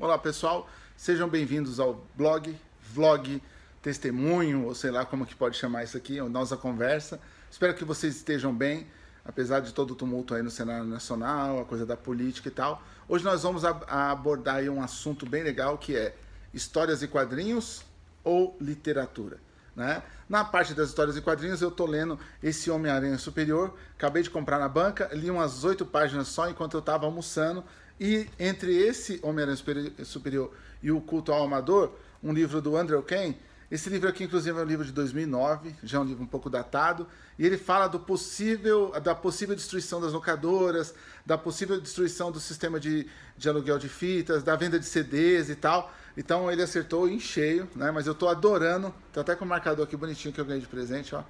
Olá pessoal, sejam bem-vindos ao blog, vlog, testemunho, ou sei lá como que pode chamar isso aqui, nossa conversa. Espero que vocês estejam bem, apesar de todo o tumulto aí no cenário nacional, a coisa da política e tal. Hoje nós vamos abordar um assunto bem legal que é histórias e quadrinhos ou literatura. Né? Na parte das histórias e quadrinhos, eu tô lendo esse Homem-Aranha Superior. Acabei de comprar na banca, li umas oito páginas só enquanto eu estava almoçando e entre esse Homem-Aranha Superior e o Culto ao Amador, um livro do Andrew Kane, esse livro aqui, inclusive, é um livro de 2009, já é um livro um pouco datado, e ele fala do possível, da possível destruição das locadoras, da possível destruição do sistema de, de aluguel de fitas, da venda de CDs e tal. Então ele acertou em cheio, né? Mas eu tô adorando, tá até com o marcador aqui bonitinho que eu ganhei de presente, ó.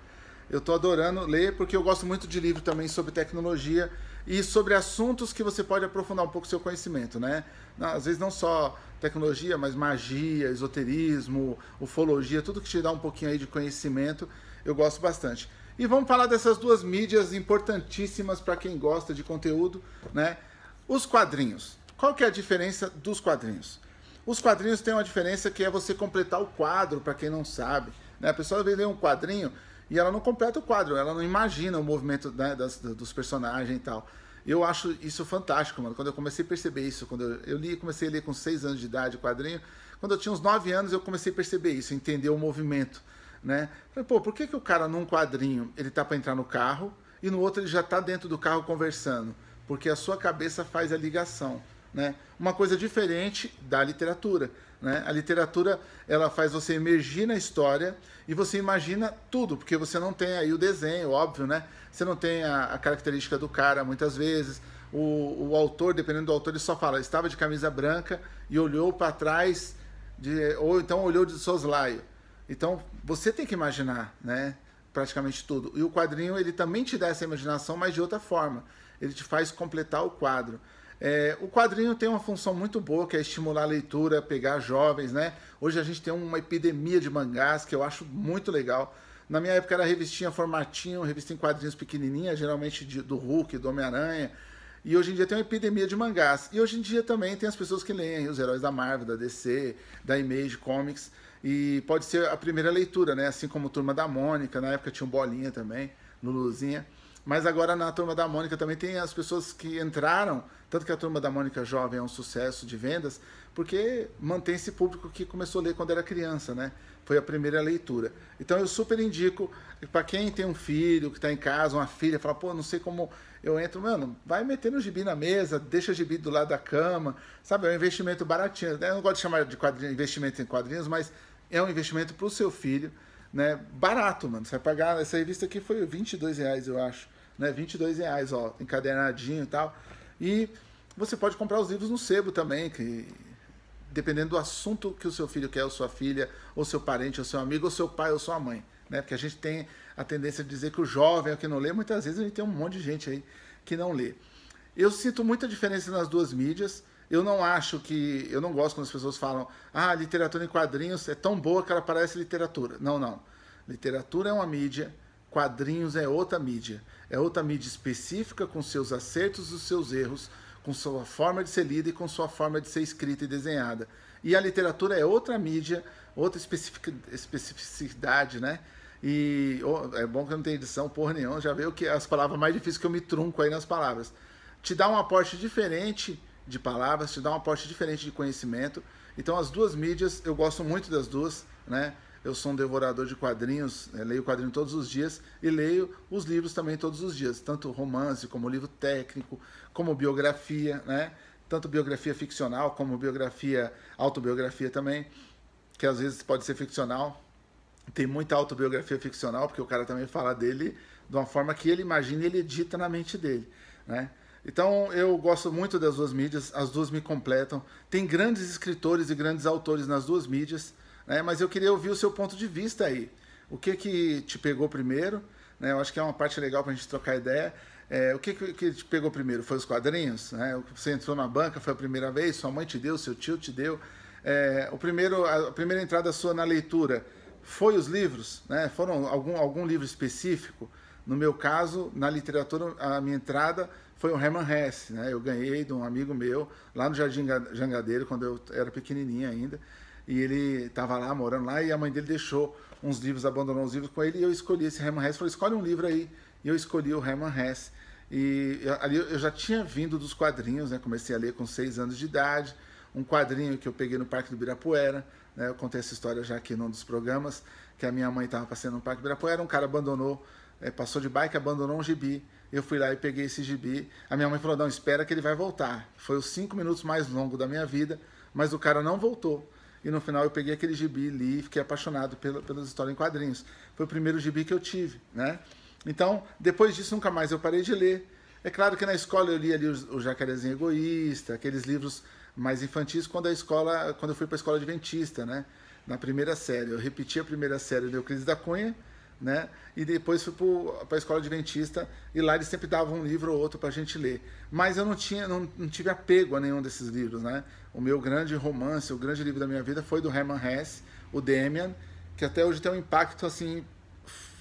Eu tô adorando ler porque eu gosto muito de livro também sobre tecnologia e sobre assuntos que você pode aprofundar um pouco seu conhecimento, né? Às vezes não só tecnologia, mas magia, esoterismo, ufologia, tudo que te dá um pouquinho aí de conhecimento, eu gosto bastante. E vamos falar dessas duas mídias importantíssimas para quem gosta de conteúdo, né? Os quadrinhos. Qual que é a diferença dos quadrinhos? Os quadrinhos têm uma diferença que é você completar o quadro, para quem não sabe. Né? A pessoa vê um quadrinho, e ela não completa o quadro, ela não imagina o movimento né, das, dos personagens e tal. Eu acho isso fantástico, mano. Quando eu comecei a perceber isso, quando eu, eu li, comecei a ler com 6 anos de idade o quadrinho, quando eu tinha uns 9 anos eu comecei a perceber isso, entender o movimento, né? Falei, pô, por que que o cara num quadrinho, ele tá para entrar no carro e no outro ele já tá dentro do carro conversando? Porque a sua cabeça faz a ligação, né? Uma coisa diferente da literatura. Né? A literatura ela faz você emergir na história e você imagina tudo, porque você não tem aí o desenho, óbvio, né? Você não tem a, a característica do cara muitas vezes. O, o, autor, dependendo do autor, ele só fala, estava de camisa branca e olhou para trás, de, ou então olhou de soslaio. Então você tem que imaginar, né? Praticamente tudo. E o quadrinho ele também te dá essa imaginação, mas de outra forma. Ele te faz completar o quadro. É, o quadrinho tem uma função muito boa, que é estimular a leitura, pegar jovens, né? Hoje a gente tem uma epidemia de mangás que eu acho muito legal. Na minha época era revistinha formatinho, revista em quadrinhos pequenininha, geralmente de, do Hulk, do Homem-Aranha. E hoje em dia tem uma epidemia de mangás. E hoje em dia também tem as pessoas que leem os heróis da Marvel, da DC, da Image Comics. E pode ser a primeira leitura, né? Assim como Turma da Mônica, na época tinha um Bolinha também, no Luzinha. Mas agora na turma da Mônica também tem as pessoas que entraram, tanto que a turma da Mônica Jovem é um sucesso de vendas, porque mantém esse público que começou a ler quando era criança, né? Foi a primeira leitura. Então eu super indico para quem tem um filho, que está em casa, uma filha, fala, pô, não sei como eu entro, mano, vai metendo o gibi na mesa, deixa o gibi do lado da cama, sabe? É um investimento baratinho. Eu não gosto de chamar de quadrinho, investimento em quadrinhos, mas é um investimento para o seu filho, né? Barato, mano. Você vai pagar. Essa revista aqui foi 22 reais, eu acho né? 22 reais, ó, encadernadinho e tal. E você pode comprar os livros no sebo também, que dependendo do assunto que o seu filho quer, ou sua filha, ou seu parente, ou seu amigo, ou seu pai, ou sua mãe, né? Porque a gente tem a tendência de dizer que o jovem é o que não lê, muitas vezes a gente tem um monte de gente aí que não lê. Eu sinto muita diferença nas duas mídias. Eu não acho que. Eu não gosto quando as pessoas falam, ah, literatura em quadrinhos é tão boa que ela parece literatura. Não, não. Literatura é uma mídia Quadrinhos é outra mídia. É outra mídia específica com seus acertos e os seus erros, com sua forma de ser lida e com sua forma de ser escrita e desenhada. E a literatura é outra mídia, outra especificidade, né? E oh, é bom que eu não tem edição porra nenhuma, já veio que as palavras mais difíceis que eu me trunco aí nas palavras. Te dá um aporte diferente de palavras, te dá um aporte diferente de conhecimento. Então as duas mídias, eu gosto muito das duas, né? eu sou um devorador de quadrinhos, né? leio quadrinho todos os dias e leio os livros também todos os dias, tanto romance como livro técnico, como biografia, né? Tanto biografia ficcional como biografia, autobiografia também, que às vezes pode ser ficcional. Tem muita autobiografia ficcional, porque o cara também fala dele de uma forma que ele imagina e ele edita na mente dele, né? Então eu gosto muito das duas mídias, as duas me completam. Tem grandes escritores e grandes autores nas duas mídias. Né? Mas eu queria ouvir o seu ponto de vista aí. O que que te pegou primeiro? Né? Eu acho que é uma parte legal para a gente trocar ideia. É, o que, que te pegou primeiro? Foi os quadrinhos? Né? Você entrou na banca, foi a primeira vez? Sua mãe te deu, seu tio te deu? É, o primeiro, a primeira entrada sua na leitura foi os livros? Né? Foram algum, algum livro específico? No meu caso, na literatura, a minha entrada foi o Herman Hesse. Né? Eu ganhei de um amigo meu lá no Jardim Jangadeiro, quando eu era pequenininho ainda e ele estava lá, morando lá, e a mãe dele deixou uns livros, abandonou uns livros com ele, e eu escolhi esse Herman Hesse, falei, escolhe um livro aí, e eu escolhi o Herman Hesse, e eu, ali eu já tinha vindo dos quadrinhos, né, comecei a ler com seis anos de idade, um quadrinho que eu peguei no Parque do Birapuera. né, eu contei essa história já aqui num dos programas, que a minha mãe estava passeando no Parque do Birapuera. um cara abandonou, é, passou de bike, abandonou um gibi, eu fui lá e peguei esse gibi, a minha mãe falou, não, espera que ele vai voltar, foi os cinco minutos mais longos da minha vida, mas o cara não voltou, e no final eu peguei aquele gibi, li e fiquei apaixonado pela, pelas histórias em quadrinhos. Foi o primeiro gibi que eu tive, né? Então, depois disso, nunca mais eu parei de ler. É claro que na escola eu li ali o, o Jacarezinho Egoísta, aqueles livros mais infantis, quando a escola, quando eu fui para a escola adventista, né? Na primeira série. Eu repeti a primeira série de Euclides da Cunha, né? E depois fui para a escola adventista e lá eles sempre davam um livro ou outro para a gente ler. Mas eu não tinha, não, não, tive apego a nenhum desses livros, né? O meu grande romance, o grande livro da minha vida foi do Herman Hesse, o Demian, que até hoje tem um impacto assim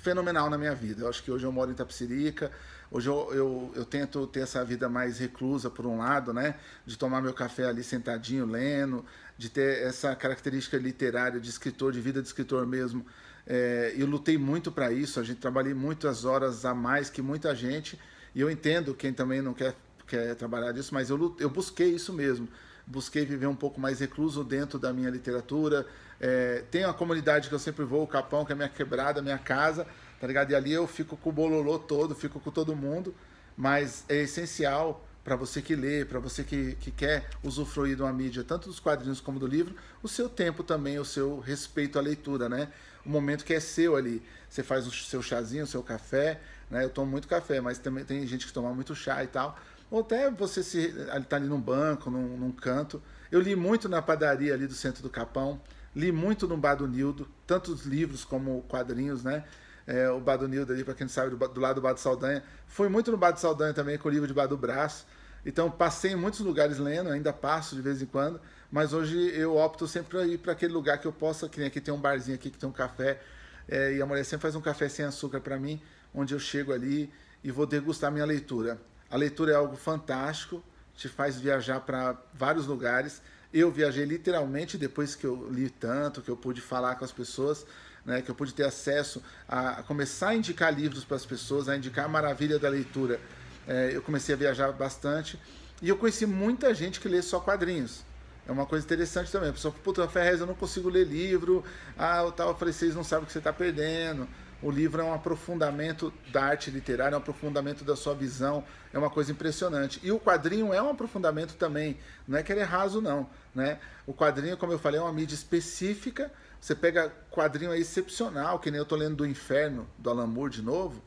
fenomenal na minha vida. Eu acho que hoje eu moro em Tapsirica, hoje eu, eu, eu tento ter essa vida mais reclusa por um lado, né? De tomar meu café ali sentadinho, lendo, de ter essa característica literária de escritor, de vida de escritor mesmo é, eu lutei muito para isso, a gente trabalhei muitas horas a mais que muita gente, e eu entendo quem também não quer, quer trabalhar disso, mas eu, eu busquei isso mesmo. Busquei viver um pouco mais recluso dentro da minha literatura. É, tem uma comunidade que eu sempre vou, o Capão, que é minha quebrada, minha casa, tá ligado? E ali eu fico com o bololô todo, fico com todo mundo, mas é essencial para você que lê, para você que, que quer usufruir de uma mídia, tanto dos quadrinhos como do livro, o seu tempo também, o seu respeito à leitura, né? O momento que é seu ali. Você faz o seu chazinho, o seu café, né? Eu tomo muito café, mas também tem gente que toma muito chá e tal. Ou até você se tá ali num banco, num, num canto. Eu li muito na padaria ali do centro do Capão, li muito no Bar do Nildo, tanto livros como quadrinhos, né? é, o Bado Nildo ali, para quem não sabe, do, do lado do Bado Saldanha. Fui muito no Bado Saldanha também com o livro de Bado Braço. Então passei em muitos lugares lendo, ainda passo de vez em quando, mas hoje eu opto sempre para ir para aquele lugar que eu possa, que nem aqui tem um barzinho aqui que tem um café, é, e a mulher sempre faz um café sem açúcar para mim, onde eu chego ali e vou degustar minha leitura. A leitura é algo fantástico, te faz viajar para vários lugares. Eu viajei literalmente depois que eu li tanto, que eu pude falar com as pessoas né, que eu pude ter acesso a, começar a indicar livros para as pessoas, a indicar a maravilha da leitura. É, eu comecei a viajar bastante e eu conheci muita gente que lê só quadrinhos. É uma coisa interessante também. A pessoa, puta, Ferrez, eu não consigo ler livro. Ah, tal, eu falei, vocês não sabem o que você está perdendo. O livro é um aprofundamento da arte literária, é um aprofundamento da sua visão, é uma coisa impressionante. E o quadrinho é um aprofundamento também, não é que ele é raso, não. Né? O quadrinho, como eu falei, é uma mídia específica você pega quadrinho aí excepcional, que nem eu tô lendo do Inferno, do Alan Moore de novo.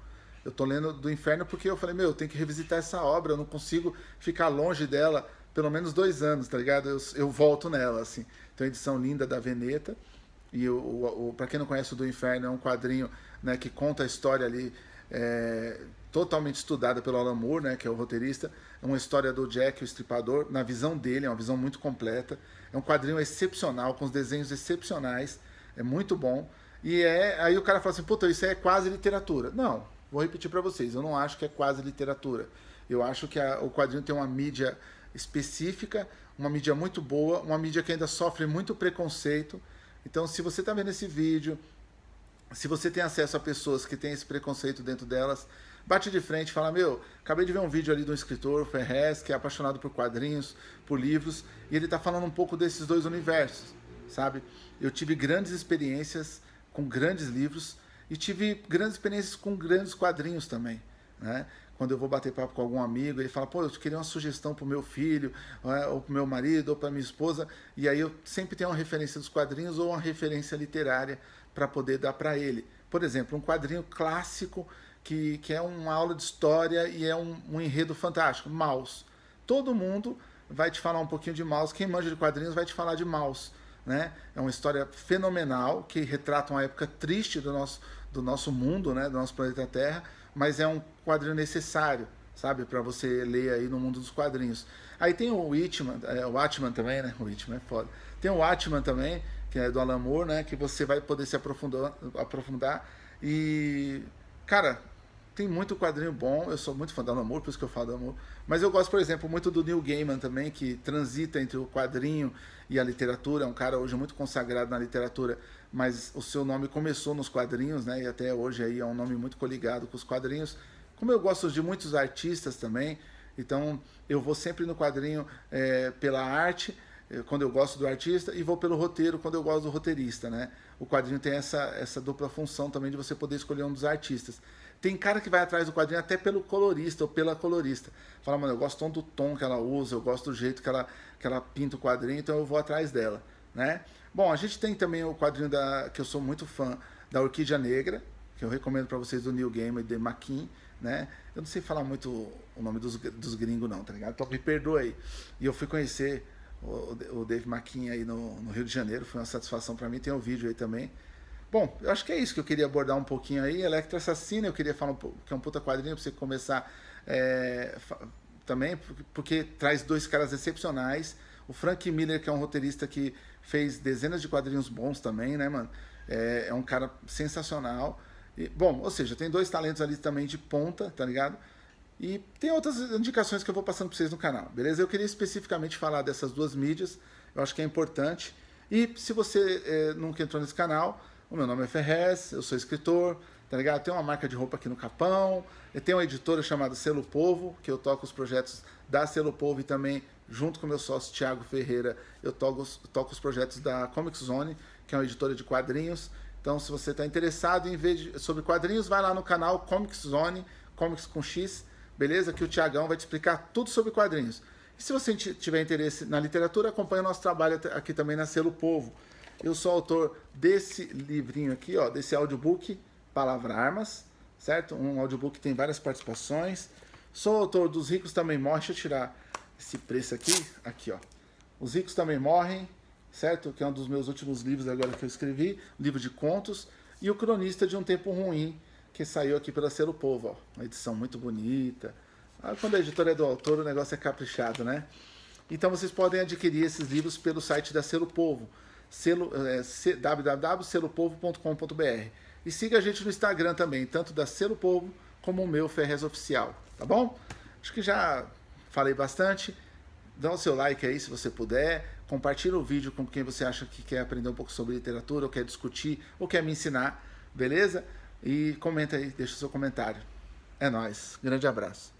Eu tô lendo do Inferno porque eu falei, meu, eu tenho que revisitar essa obra, eu não consigo ficar longe dela pelo menos dois anos, tá ligado? Eu, eu volto nela, assim. Tem uma edição linda da Veneta. E o, o, o para quem não conhece o do Inferno, é um quadrinho né, que conta a história ali é, totalmente estudada pelo Alan Moore, né, que é o roteirista. É uma história do Jack, o estripador, na visão dele, é uma visão muito completa. É um quadrinho excepcional, com os desenhos excepcionais, é muito bom. E é, aí o cara fala assim, puta, isso é quase literatura. Não, vou repetir para vocês, eu não acho que é quase literatura. Eu acho que a, o quadrinho tem uma mídia específica, uma mídia muito boa, uma mídia que ainda sofre muito preconceito. Então, se você está vendo esse vídeo, se você tem acesso a pessoas que têm esse preconceito dentro delas, bate de frente, fala: Meu, acabei de ver um vídeo ali de um escritor, Ferrez, que é apaixonado por quadrinhos, por livros, e ele está falando um pouco desses dois universos, sabe? Eu tive grandes experiências com grandes livros e tive grandes experiências com grandes quadrinhos também, né? Quando eu vou bater papo com algum amigo, ele fala: Pô, eu queria uma sugestão para o meu filho, né, ou para o meu marido, ou para minha esposa. E aí eu sempre tenho uma referência dos quadrinhos ou uma referência literária para poder dar para ele. Por exemplo, um quadrinho clássico que, que é uma aula de história e é um, um enredo fantástico. Maus. Todo mundo vai te falar um pouquinho de Maus. Quem manja de quadrinhos vai te falar de Maus. Né? É uma história fenomenal que retrata uma época triste do nosso, do nosso mundo, né? do nosso planeta Terra, mas é um quadrinho necessário, sabe, para você ler aí no mundo dos quadrinhos. Aí tem o Whitman, é, o Atman também, né? O Whitman é foda. Tem o Atman também, que é do Alan Moore, né? Que você vai poder se aprofundar, aprofundar e cara, tem muito quadrinho bom, eu sou muito fã da Namor, por isso que eu falo do amor Mas eu gosto, por exemplo, muito do Neil Gaiman também, que transita entre o quadrinho e a literatura. É um cara hoje muito consagrado na literatura, mas o seu nome começou nos quadrinhos, né? E até hoje aí é um nome muito coligado com os quadrinhos. Como eu gosto de muitos artistas também, então eu vou sempre no quadrinho é, pela arte quando eu gosto do artista, e vou pelo roteiro quando eu gosto do roteirista, né? O quadrinho tem essa, essa dupla função também de você poder escolher um dos artistas. Tem cara que vai atrás do quadrinho até pelo colorista ou pela colorista. Fala, mano, eu gosto tanto do tom que ela usa, eu gosto do jeito que ela, que ela pinta o quadrinho, então eu vou atrás dela, né? Bom, a gente tem também o quadrinho da, que eu sou muito fã, da Orquídea Negra, que eu recomendo para vocês do Neil Gaiman e de Maquin, né? Eu não sei falar muito o nome dos, dos gringos não, tá ligado? Então me perdoe aí. E eu fui conhecer o, Dave Maquin aí no, no, Rio de Janeiro, foi uma satisfação para mim, tem o um vídeo aí também. Bom, eu acho que é isso que eu queria abordar um pouquinho aí. Electra Assassina, eu queria falar um pouco, que é um puta quadrinho para você começar é, também, porque, porque traz dois caras excepcionais. O Frank Miller, que é um roteirista que fez dezenas de quadrinhos bons também, né, mano? É, é um cara sensacional. E, bom, ou seja, tem dois talentos ali também de ponta, tá ligado? E tem outras indicações que eu vou passando para vocês no canal, beleza? Eu queria especificamente falar dessas duas mídias, eu acho que é importante. E se você é, nunca entrou nesse canal, o meu nome é Ferrez, eu sou escritor, tá ligado? Tenho uma marca de roupa aqui no Capão, eu tenho uma editora chamada Selo Povo, que eu toco os projetos da Selo Povo e também, junto com meu sócio Tiago Ferreira, eu toco, toco os projetos da Comic Zone, que é uma editora de quadrinhos. Então, se você está interessado em ver sobre quadrinhos, vai lá no canal Comic Zone, Comics com X, beleza? Que o Tiagão vai te explicar tudo sobre quadrinhos. E se você tiver interesse na literatura, acompanha o nosso trabalho aqui também na Selo Povo. Eu sou autor desse livrinho aqui, ó, desse audiobook Palavra Armas, certo? Um audiobook que tem várias participações. Sou autor dos Ricos Também Morrem. Deixa eu tirar esse preço aqui. Aqui, ó. Os Ricos Também Morrem, certo? Que é um dos meus últimos livros agora que eu escrevi, livro de contos. E o Cronista de um Tempo Ruim, que saiu aqui pela Selo Povo, ó. Uma edição muito bonita. Ah, quando a editora é do autor, o negócio é caprichado, né? Então vocês podem adquirir esses livros pelo site da Selo Povo, selo, é, www.selopovo.com.br. E siga a gente no Instagram também, tanto da Selo Povo como o meu Ferrez Oficial, tá bom? Acho que já falei bastante. Dá o seu like aí se você puder, compartilha o vídeo com quem você acha que quer aprender um pouco sobre literatura, ou quer discutir, ou quer me ensinar, beleza? E comenta aí, deixa o seu comentário. É nós. Grande abraço.